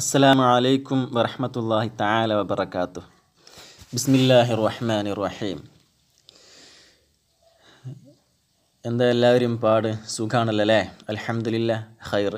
അസ്സലാമു അലൈക്കും വറഹമത്തല്ലാഹി താല വബർക്കാത്തു ബിസ്മില്ലാഹി റഹ്മാൻ റഹീം എന്താ എല്ലാവരും പാട് സുഖാണല്ലോ അല്ലേ അലഹമില്ല ഹൈർ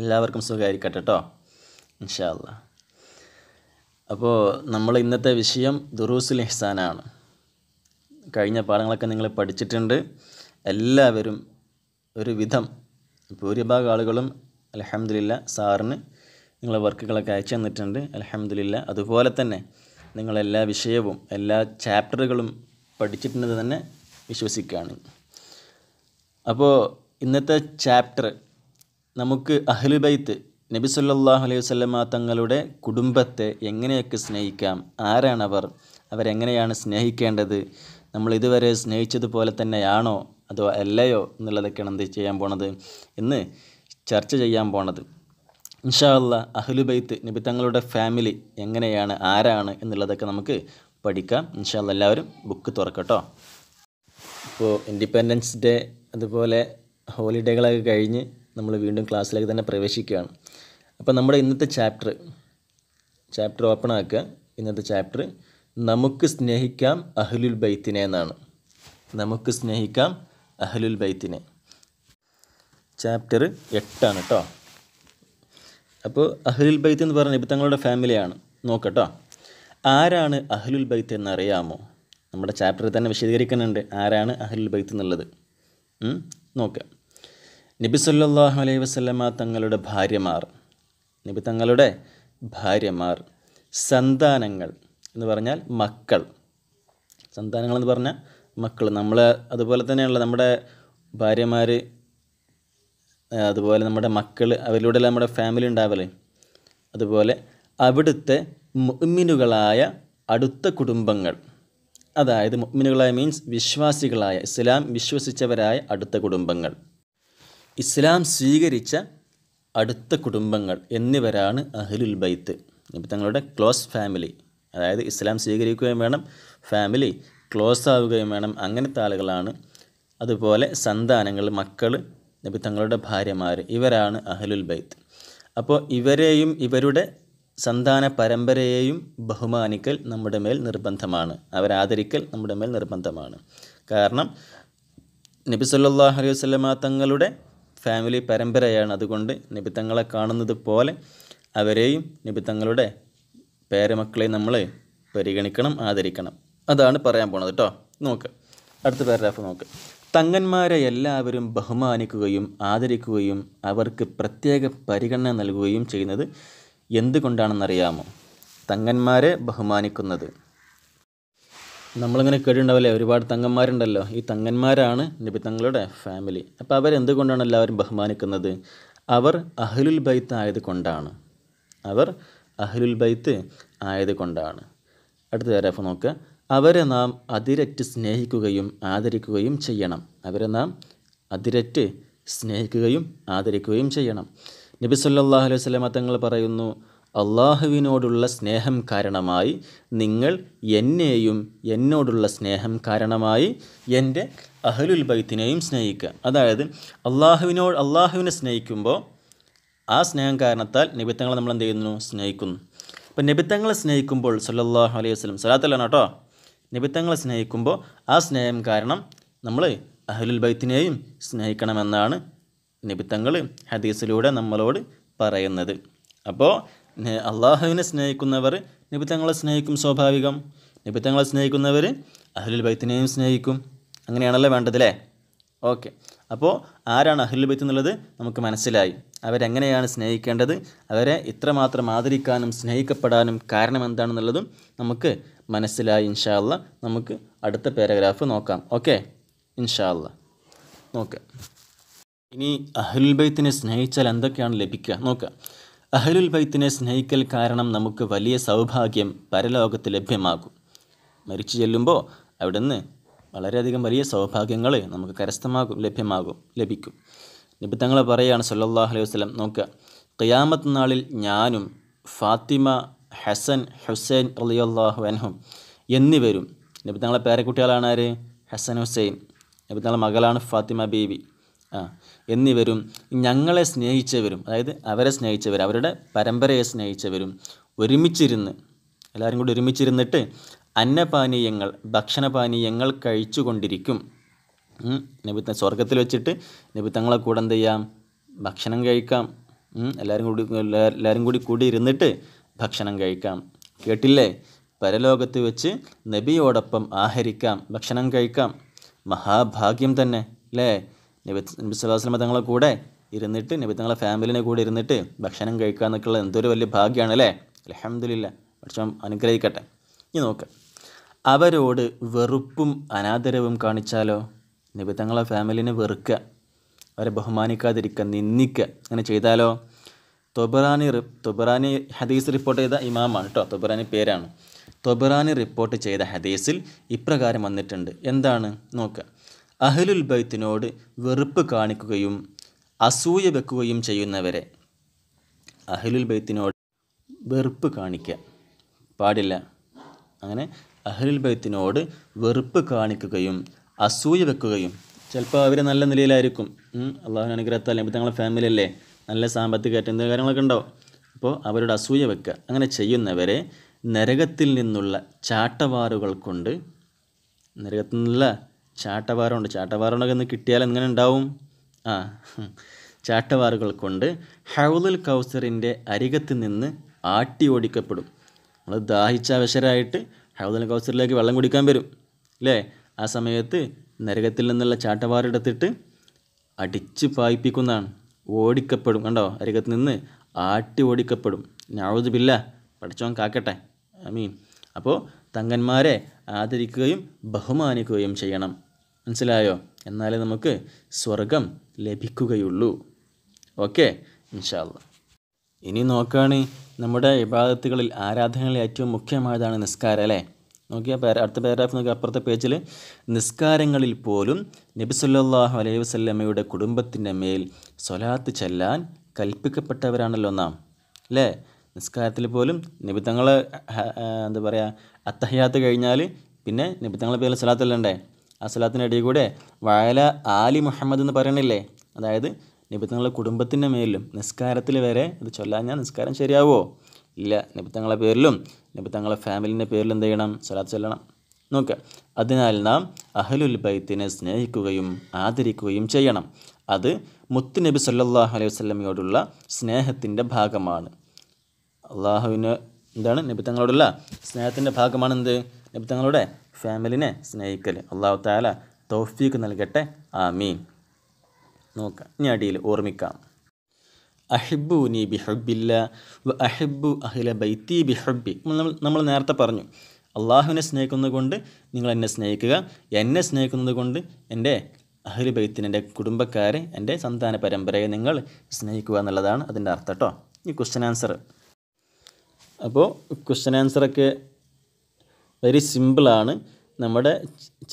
എല്ലാവർക്കും സുഖമായിരിക്കട്ടെ കേട്ടോ ഇൻഷാല്ല അപ്പോൾ നമ്മൾ ഇന്നത്തെ വിഷയം ദുറൂസുൽ ഇഹ്സാനാണ് കഴിഞ്ഞ പാഠങ്ങളൊക്കെ നിങ്ങൾ പഠിച്ചിട്ടുണ്ട് എല്ലാവരും ഒരു വിധം ഭൂരിഭാഗം ആളുകളും അലഹമില്ല സാറിന് നിങ്ങളെ വർക്കുകളൊക്കെ അയച്ചു തന്നിട്ടുണ്ട് അലഹമ്മദില്ല അതുപോലെ തന്നെ നിങ്ങളെല്ലാ വിഷയവും എല്ലാ ചാപ്റ്ററുകളും പഠിച്ചിട്ടുണ്ടെന്ന് തന്നെ വിശ്വസിക്കുകയാണ് അപ്പോൾ ഇന്നത്തെ ചാപ്റ്റർ നമുക്ക് അഹ്ലുബൈത്ത് നബി സല്ലാഹു അലൈഹി വസ്ലമ തങ്ങളുടെ കുടുംബത്തെ എങ്ങനെയൊക്കെ സ്നേഹിക്കാം ആരാണവർ അവരെങ്ങനെയാണ് സ്നേഹിക്കേണ്ടത് നമ്മൾ ഇതുവരെ സ്നേഹിച്ചതുപോലെ തന്നെയാണോ അതോ അല്ലയോ എന്നുള്ളതൊക്കെയാണ് എന്ത് ചെയ്യാൻ പോണത് എന്ന് ചർച്ച ചെയ്യാൻ പോണത് ഇൻഷാല്ല അഹ്ലുബൈത്ത് നബി തങ്ങളുടെ ഫാമിലി എങ്ങനെയാണ് ആരാണ് എന്നുള്ളതൊക്കെ നമുക്ക് പഠിക്കാം ഇൻഷാല്ല എല്ലാവരും ബുക്ക് തുറക്കട്ടോ ഇപ്പോൾ ഇൻഡിപെൻഡൻസ് ഡേ അതുപോലെ ഹോളിഡേകളൊക്കെ കഴിഞ്ഞ് നമ്മൾ വീണ്ടും ക്ലാസ്സിലേക്ക് തന്നെ പ്രവേശിക്കുകയാണ് അപ്പോൾ നമ്മുടെ ഇന്നത്തെ ചാപ്റ്റർ ചാപ്റ്റർ ഓപ്പൺ ആക്കുക ഇന്നത്തെ ചാപ്റ്റർ നമുക്ക് സ്നേഹിക്കാം അഹ്ലുൽ ബൈത്തിനെ എന്നാണ് നമുക്ക് സ്നേഹിക്കാം അഹ്ലുൽ ബൈത്തിനെ ചാപ്റ്റർ എട്ടാണ് കേട്ടോ അപ്പോൾ അഹ്ലുൽ ബൈത്ത് എന്ന് പറഞ്ഞാൽ ഇപ്പം തങ്ങളുടെ ഫാമിലിയാണ് നോക്കട്ടോ ആരാണ് അഹ്ലുൽ ബൈത്ത് എന്നറിയാമോ നമ്മുടെ ചാപ്റ്ററിൽ തന്നെ വിശദീകരിക്കുന്നുണ്ട് ആരാണ് അഹ്ലുൽ ബൈത്ത് എന്നുള്ളത് നോക്കുക നബി സല്ലാഹു അലൈഹി വസ്ലമ തങ്ങളുടെ ഭാര്യമാർ നബി തങ്ങളുടെ ഭാര്യമാർ സന്താനങ്ങൾ എന്ന് പറഞ്ഞാൽ മക്കൾ സന്താനങ്ങൾ എന്ന് പറഞ്ഞാൽ മക്കൾ നമ്മൾ അതുപോലെ തന്നെയുള്ള നമ്മുടെ ഭാര്യമാർ അതുപോലെ നമ്മുടെ മക്കൾ അവരിലൂടെ നമ്മുടെ ഫാമിലി ഉണ്ടാവലേ അതുപോലെ അവിടുത്തെ മുഅ്മിനുകളായ അടുത്ത കുടുംബങ്ങൾ അതായത് മുഅ്മിനുകളായ മീൻസ് വിശ്വാസികളായ ഇസ്ലാം വിശ്വസിച്ചവരായ അടുത്ത കുടുംബങ്ങൾ ഇസ്ലാം സ്വീകരിച്ച അടുത്ത കുടുംബങ്ങൾ എന്നിവരാണ് അഹ്ലുൽ ബൈത്ത് ഇപ്പം തങ്ങളുടെ ക്ലോസ് ഫാമിലി അതായത് ഇസ്ലാം സ്വീകരിക്കുകയും വേണം ഫാമിലി ക്ലോസ് ആവുകയും വേണം അങ്ങനത്തെ ആളുകളാണ് അതുപോലെ സന്താനങ്ങൾ മക്കൾ നബി തങ്ങളുടെ ഭാര്യമാർ ഇവരാണ് അഹലുൽ ബൈത്ത് അപ്പോൾ ഇവരെയും ഇവരുടെ സന്താന പരമ്പരയെയും ബഹുമാനിക്കൽ നമ്മുടെ മേൽ നിർബന്ധമാണ് അവരാദരിക്കൽ നമ്മുടെ മേൽ നിർബന്ധമാണ് കാരണം നബി സല്ലാഹു അലൈഹി വസ്ലമ തങ്ങളുടെ ഫാമിലി പരമ്പരയാണ് അതുകൊണ്ട് നബി തങ്ങളെ കാണുന്നത് പോലെ അവരെയും നബി തങ്ങളുടെ പേരമക്കളെ നമ്മൾ പരിഗണിക്കണം ആദരിക്കണം അതാണ് പറയാൻ പോണത് കേട്ടോ നോക്ക് അടുത്ത പാരഗ്രാഫ് നോക്ക് തങ്ങന്മാരെ എല്ലാവരും ബഹുമാനിക്കുകയും ആദരിക്കുകയും അവർക്ക് പ്രത്യേക പരിഗണന നൽകുകയും ചെയ്യുന്നത് എന്തുകൊണ്ടാണെന്നറിയാമോ തങ്ങന്മാരെ ബഹുമാനിക്കുന്നത് നമ്മളിങ്ങനെ കേട്ടിട്ടുണ്ടാവില്ലേ ഒരുപാട് തങ്ങന്മാരുണ്ടല്ലോ ഈ തങ്ങന്മാരാണ് നബി തങ്ങളുടെ ഫാമിലി അപ്പോൾ അവരെന്തുകൊണ്ടാണ് എല്ലാവരും ബഹുമാനിക്കുന്നത് അവർ അഹ്ലുൽ ബൈത്ത് ആയതുകൊണ്ടാണ് അവർ അഹ്ലുൽ ബൈത്ത് ആയതുകൊണ്ടാണ് അടുത്ത അപ്പോൾ നോക്കുക അവരെ നാം അതിരറ്റ് സ്നേഹിക്കുകയും ആദരിക്കുകയും ചെയ്യണം അവരെ നാം അതിരറ്റ് സ്നേഹിക്കുകയും ആദരിക്കുകയും ചെയ്യണം നബി സല്ലാഹു അലൈഹി സ്വലമ തങ്ങൾ പറയുന്നു അള്ളാഹുവിനോടുള്ള സ്നേഹം കാരണമായി നിങ്ങൾ എന്നെയും എന്നോടുള്ള സ്നേഹം കാരണമായി എൻ്റെ അഹലുൽ ബൈത്തിനെയും സ്നേഹിക്കുക അതായത് അള്ളാഹുവിനോട് അള്ളാഹുവിനെ സ്നേഹിക്കുമ്പോൾ ആ സ്നേഹം കാരണത്താൽ നിബിത്തങ്ങളെ നമ്മൾ എന്ത് ചെയ്യുന്നു സ്നേഹിക്കുന്നു അപ്പം നിബിത്തങ്ങളെ സ്നേഹിക്കുമ്പോൾ സല്ലാഹു അലൈഹി വസ്ലം സലാത്തല്ലാണ് കേട്ടോ നിബിത്തങ്ങളെ സ്നേഹിക്കുമ്പോൾ ആ സ്നേഹം കാരണം നമ്മൾ അഹ്ലുൽ ബൈത്തിനെയും സ്നേഹിക്കണമെന്നാണ് നിബിത്തങ്ങൾ ഹദീസിലൂടെ നമ്മളോട് പറയുന്നത് അപ്പോൾ അള്ളാഹുവിനെ സ്നേഹിക്കുന്നവർ നിബിത്തങ്ങളെ സ്നേഹിക്കും സ്വാഭാവികം നിബിത്തങ്ങളെ സ്നേഹിക്കുന്നവർ അഹ്ലുൽ ബൈത്തിനെയും സ്നേഹിക്കും അങ്ങനെയാണല്ലോ വേണ്ടതല്ലേ ഓക്കെ അപ്പോൾ ആരാണ് അഹ്ലുൽ ബൈത്ത് എന്നുള്ളത് നമുക്ക് മനസ്സിലായി അവരെങ്ങനെയാണ് സ്നേഹിക്കേണ്ടത് അവരെ ഇത്രമാത്രം ആദരിക്കാനും സ്നേഹിക്കപ്പെടാനും കാരണം എന്താണെന്നുള്ളതും നമുക്ക് മനസ്സിലായി ഇൻഷാല്ല നമുക്ക് അടുത്ത പാരഗ്രാഫ് നോക്കാം ഓക്കെ ഇൻഷാല്ല നോക്കാം ഇനി അഹ്ലുൽ ബൈത്തിനെ സ്നേഹിച്ചാൽ എന്തൊക്കെയാണ് ലഭിക്കുക നോക്കാം അഹ്ലുൽ ബൈത്തിനെ സ്നേഹിക്കൽ കാരണം നമുക്ക് വലിയ സൗഭാഗ്യം പരലോകത്ത് ലഭ്യമാകും മരിച്ചു ചെല്ലുമ്പോൾ നിന്ന് വളരെയധികം വലിയ സൗഭാഗ്യങ്ങൾ നമുക്ക് കരസ്ഥമാകും ലഭ്യമാകും ലഭിക്കും നിബിത്തങ്ങൾ പറയുകയാണ് സല്ലാഹു അലൈഹി വസ്ലം നോക്കുക ഖിയാമത്ത് നാളിൽ ഞാനും ഫാത്തിമ ഹസൻ ഹുസൈൻ അലിയല്ലാഹു അൻഹും എന്നിവരും നബിത്തങ്ങളെ പേരക്കുട്ടികളാണ് ആര് ഹസൻ ഹുസൈൻ നബിത്തങ്ങളെ മകളാണ് ഫാത്തിമ ബീവി ആ എന്നിവരും ഞങ്ങളെ സ്നേഹിച്ചവരും അതായത് അവരെ സ്നേഹിച്ചവർ അവരുടെ പരമ്പരയെ സ്നേഹിച്ചവരും ഒരുമിച്ചിരുന്ന് എല്ലാവരും കൂടി ഒരുമിച്ചിരുന്നിട്ട് അന്നപാനീയങ്ങൾ ഭക്ഷണപാനീയങ്ങൾ കഴിച്ചുകൊണ്ടിരിക്കും നബിത്ത സ്വർഗത്തിൽ വെച്ചിട്ട് നബിത്തങ്ങളെ കൂടെ എന്ത് ചെയ്യാം ഭക്ഷണം കഴിക്കാം എല്ലാവരും കൂടി എല്ലാവരും കൂടി കൂടി ഇരുന്നിട്ട് ഭക്ഷണം കഴിക്കാം കേട്ടില്ലേ പരലോകത്ത് വെച്ച് നബിയോടൊപ്പം ആഹരിക്കാം ഭക്ഷണം കഴിക്കാം മഹാഭാഗ്യം തന്നെ അല്ലേ നബി നബി സ്വലാസ്ലമ തങ്ങളെ കൂടെ ഇരുന്നിട്ട് നബി തങ്ങളെ ഫാമിലിനെ കൂടെ ഇരുന്നിട്ട് ഭക്ഷണം കഴിക്കുക എന്നൊക്കെയുള്ള എന്തൊരു വലിയ ഭാഗ്യമാണ് അല്ലേ അലഹമില്ല ഭക്ഷണം അനുഗ്രഹിക്കട്ടെ ഇനി നോക്ക് അവരോട് വെറുപ്പും അനാദരവും കാണിച്ചാലോ നബി തങ്ങളെ ഫാമിലിനെ വെറുക്കുക അവരെ ബഹുമാനിക്കാതിരിക്കുക നിന്ദിക്കുക അങ്ങനെ ചെയ്താലോ തൊബറാനി തൊബറാനി ഹദീസ് റിപ്പോർട്ട് ചെയ്ത ഇമാമാണ് കേട്ടോ തൊബറാനി പേരാണ് തൊബറാനി റിപ്പോർട്ട് ചെയ്ത ഹദീസിൽ ഇപ്രകാരം വന്നിട്ടുണ്ട് എന്താണ് നോക്കുക അഹ്ലുൽ ബൈത്തിനോട് വെറുപ്പ് കാണിക്കുകയും അസൂയ വെക്കുകയും ചെയ്യുന്നവരെ അഹ്ലുൽ ബൈത്തിനോട് വെറുപ്പ് കാണിക്കുക പാടില്ല അങ്ങനെ അഹ്ലുൽ ബൈത്തിനോട് വെറുപ്പ് കാണിക്കുകയും അസൂയ വെക്കുകയും ചിലപ്പോൾ അവർ നല്ല നിലയിലായിരിക്കും അള്ളാഹു അനുഗ്രഹത്താൽ നബി ഫാമിലി അല്ലേ നല്ല സാമ്പത്തിക കയറ്റം കാര്യങ്ങളൊക്കെ ഉണ്ടാവും അപ്പോൾ അവരുടെ അസൂയ വെക്കുക അങ്ങനെ ചെയ്യുന്നവരെ നരകത്തിൽ നിന്നുള്ള ചാട്ടവാറുകൾ കൊണ്ട് നരകത്തിൽ നിന്നുള്ള ചാട്ടവാറുണ്ട് ചാട്ടവാറുണ്ടൊക്കെ ഒന്ന് കിട്ടിയാൽ എങ്ങനെ ഉണ്ടാവും ആ ചാട്ടവാറുകൾ കൊണ്ട് ഹൗലുൽ കൗസറിൻ്റെ അരികത്ത് നിന്ന് ആട്ടി ഓടിക്കപ്പെടും നമ്മൾ ദാഹിച്ച അവശരായിട്ട് ഹൗലുൽ കൗസറിലേക്ക് വെള്ളം കുടിക്കാൻ വരും അല്ലേ ആ സമയത്ത് നരകത്തിൽ നിന്നുള്ള ചാട്ടവാറെടുത്തിട്ട് അടിച്ച് പായിപ്പിക്കുന്നതാണ് ഓടിക്കപ്പെടും കണ്ടോ അരികത്ത് നിന്ന് ആട്ടി ഓടിക്കപ്പെടും ഞാവത് ബില്ല പഠിച്ചോൻ കാക്കട്ടെ ഐ മീൻ അപ്പോൾ തങ്കന്മാരെ ആദരിക്കുകയും ബഹുമാനിക്കുകയും ചെയ്യണം മനസ്സിലായോ എന്നാലേ നമുക്ക് സ്വർഗം ലഭിക്കുകയുള്ളൂ ഓക്കെ ഇൻഷാല്ല ഇനി നോക്കുകയാണ് നമ്മുടെ വിഭാഗത്തുകളിൽ ആരാധനകളിൽ ഏറ്റവും മുഖ്യമായതാണ് നിസ്കാരം അല്ലേ നോക്കിയാൽ പാര അടുത്ത പാരാഗ്രാഫ് നോക്കിയാൽ അപ്പുറത്തെ പേജിൽ നിസ്കാരങ്ങളിൽ പോലും നബി സല്ലാഹു അലൈഹി വസ്ല്ലമ്മയുടെ കുടുംബത്തിൻ്റെ മേൽ സ്വലാത്ത് ചെല്ലാൻ കൽപ്പിക്കപ്പെട്ടവരാണല്ലോ നാം അല്ലേ നിസ്കാരത്തിൽ പോലും നിബിത്തങ്ങൾ എന്താ പറയുക അത്തഹയാത്ത് കഴിഞ്ഞാൽ പിന്നെ നിബിത്തങ്ങളെ പേരിൽ സ്വലാത്ത് അല്ലണ്ടേ ആ സ്വലാത്തിനിടയിൽ കൂടെ വയല ആലി മുഹമ്മദ് എന്ന് പറയണില്ലേ അതായത് നിബിത്തങ്ങളുടെ കുടുംബത്തിൻ്റെ മേലും നിസ്കാരത്തിൽ വരെ അത് ചൊല്ലാഞ്ഞാൽ നിസ്കാരം ശരിയാവുമോ ഇല്ല നബിത്തങ്ങളെ പേരിലും നബിത്തങ്ങളെ ഫാമിലിൻ്റെ പേരിലും എന്ത് ചെയ്യണം സ്വലാത്ത് ചെല്ലണം നോക്കുക അതിനാൽ നാം അഹലുൽ ബൈത്തിനെ സ്നേഹിക്കുകയും ആദരിക്കുകയും ചെയ്യണം അത് മുത്ത് നബി സല്ലാഹു അലൈഹി വസ്ലമയോടുള്ള സ്നേഹത്തിൻ്റെ ഭാഗമാണ് അള്ളാഹുവിന് എന്താണ് നബിത്തങ്ങളോടുള്ള സ്നേഹത്തിൻ്റെ ഭാഗമാണ് എന്ത് നബിത്തങ്ങളുടെ ഫാമിലിനെ സ്നേഹിക്കൽ അള്ളാഹു താല തൗഫീക്ക് നൽകട്ടെ ആമീൻ നോക്കാം ഇനി അടിയിൽ ഓർമ്മിക്കാം അഹിബു നീ ബിഹബില്ല വ അഹിബു അഹില ബൈത്തി ബിഹബി നമ്മൾ നമ്മൾ നേരത്തെ പറഞ്ഞു അള്ളാഹുവിനെ സ്നേഹിക്കുന്നത് കൊണ്ട് നിങ്ങൾ എന്നെ സ്നേഹിക്കുക എന്നെ സ്നേഹിക്കുന്നത് കൊണ്ട് എൻ്റെ അഹ്ലു ബൈത്തിന് എൻ്റെ കുടുംബക്കാരെ എൻ്റെ സന്താന പരമ്പരയെ നിങ്ങൾ സ്നേഹിക്കുക എന്നുള്ളതാണ് അതിൻ്റെ അർത്ഥം കേട്ടോ ഈ ക്വസ്റ്റ്യൻ ആൻസർ അപ്പോൾ ക്വസ്റ്റ്യൻ ആൻസറൊക്കെ വെരി സിമ്പിളാണ് നമ്മുടെ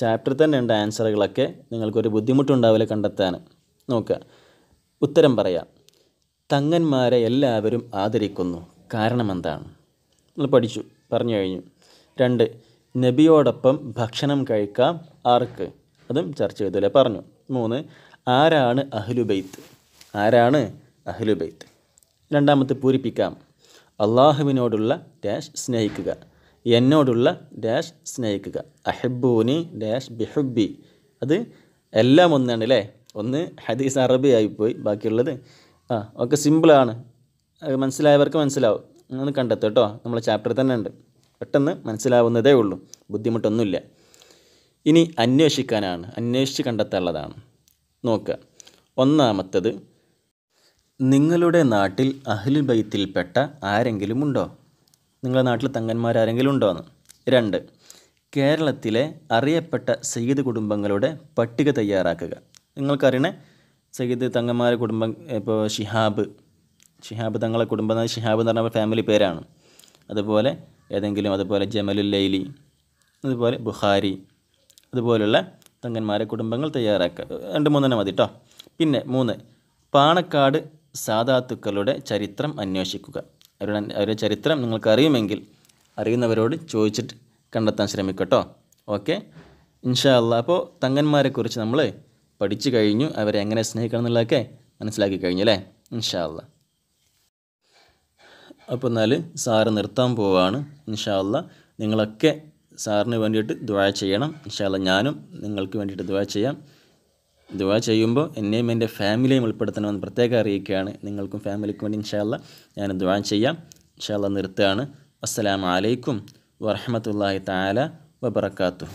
ചാപ്റ്റർ തന്നെ ഉണ്ട് ആൻസറുകളൊക്കെ നിങ്ങൾക്കൊരു ബുദ്ധിമുട്ടുണ്ടാവില്ല കണ്ടെത്താൻ നോക്കുക ഉത്തരം പറയാം തങ്ങന്മാരെ എല്ലാവരും ആദരിക്കുന്നു കാരണം എന്താണ് നമ്മൾ പഠിച്ചു പറഞ്ഞു കഴിഞ്ഞു രണ്ട് നബിയോടൊപ്പം ഭക്ഷണം കഴിക്കാം ആർക്ക് അതും ചർച്ച ചെയ്തല്ലേ പറഞ്ഞു മൂന്ന് ആരാണ് അഹ്ലുബൈത്ത് ആരാണ് അഹ്ലുബൈത്ത് രണ്ടാമത്തെ പൂരിപ്പിക്കാം അള്ളാഹുവിനോടുള്ള ഡാഷ് സ്നേഹിക്കുക എന്നോടുള്ള ഡാഷ് സ്നേഹിക്കുക അഹബൂനി ഡാഷ് ബിഹുബി അത് എല്ലാം ഒന്നാണ് അല്ലേ ഒന്ന് ഹദീസ് അറബി ആയിപ്പോയി ബാക്കിയുള്ളത് ആ ഒക്കെ സിമ്പിളാണ് മനസ്സിലായവർക്ക് മനസ്സിലാവും അങ്ങനെ കണ്ടെത്തും കേട്ടോ നമ്മളെ ചാപ്റ്ററിൽ തന്നെ ഉണ്ട് പെട്ടെന്ന് മനസ്സിലാവുന്നതേ ഉള്ളൂ ബുദ്ധിമുട്ടൊന്നുമില്ല ഇനി അന്വേഷിക്കാനാണ് അന്വേഷിച്ച് കണ്ടെത്താനുള്ളതാണ് നോക്കുക ഒന്നാമത്തത് നിങ്ങളുടെ നാട്ടിൽ അഹ്ലുൽ ബൈത്തിൽപ്പെട്ട ആരെങ്കിലും ഉണ്ടോ നിങ്ങളുടെ നാട്ടിൽ തങ്ങന്മാരാരെങ്കിലും ഉണ്ടോ എന്ന് രണ്ട് കേരളത്തിലെ അറിയപ്പെട്ട സയ്യിദ് കുടുംബങ്ങളുടെ പട്ടിക തയ്യാറാക്കുക നിങ്ങൾക്കറിയണേ സയ്യിദ് തങ്ങന്മാരെ കുടുംബം ഇപ്പോൾ ഷിഹാബ് ഷിഹാബ് തങ്ങളെ കുടുംബനാഥ് ഷിഹാബ് എന്ന് പറഞ്ഞ ഫാമിലി പേരാണ് അതുപോലെ ഏതെങ്കിലും അതുപോലെ ജമലുൽ ലൈലി അതുപോലെ ബുഖാരി അതുപോലുള്ള തങ്ങന്മാരെ കുടുംബങ്ങൾ തയ്യാറാക്കുക രണ്ട് മൂന്നെണ്ണം മതി കേട്ടോ പിന്നെ മൂന്ന് പാണക്കാട് സാധാത്തുക്കളുടെ ചരിത്രം അന്വേഷിക്കുക അവരുടെ അവരുടെ ചരിത്രം നിങ്ങൾക്ക് അറിയുമെങ്കിൽ അറിയുന്നവരോട് ചോദിച്ചിട്ട് കണ്ടെത്താൻ ശ്രമിക്കട്ടോ ഓക്കെ ഇൻഷാ അപ്പോൾ തങ്ങന്മാരെക്കുറിച്ച് നമ്മൾ പഠിച്ചു കഴിഞ്ഞു അവരെ എങ്ങനെ സ്നേഹിക്കണം എന്നുള്ളതൊക്കെ മനസ്സിലാക്കി കഴിഞ്ഞു അല്ലേ ഇൻഷാല്ല അപ്പോൾ എന്നാൽ സാറ് നിർത്താൻ പോവാണ് ഇൻഷാല്ല നിങ്ങളൊക്കെ സാറിന് വേണ്ടിയിട്ട് ദ്വാ ചെയ്യണം ഇൻഷാല്ല ഞാനും നിങ്ങൾക്ക് വേണ്ടിയിട്ട് ദുവാ ചെയ്യാം ദുവാ ചെയ്യുമ്പോൾ എന്നെയും എൻ്റെ ഫാമിലിയും ഉൾപ്പെടുത്തണമെന്ന് പ്രത്യേകം അറിയിക്കുകയാണ് നിങ്ങൾക്കും ഫാമിലിക്കും വേണ്ടി ഇൻഷാല്ല ഞാൻ ദുവാ ചെയ്യാം ഇൻഷാല്ല നിർത്തുകയാണ് അസ്സലാമലൈക്കും വറഹമത്തല്ലാഹി താല വബർക്കാത്തു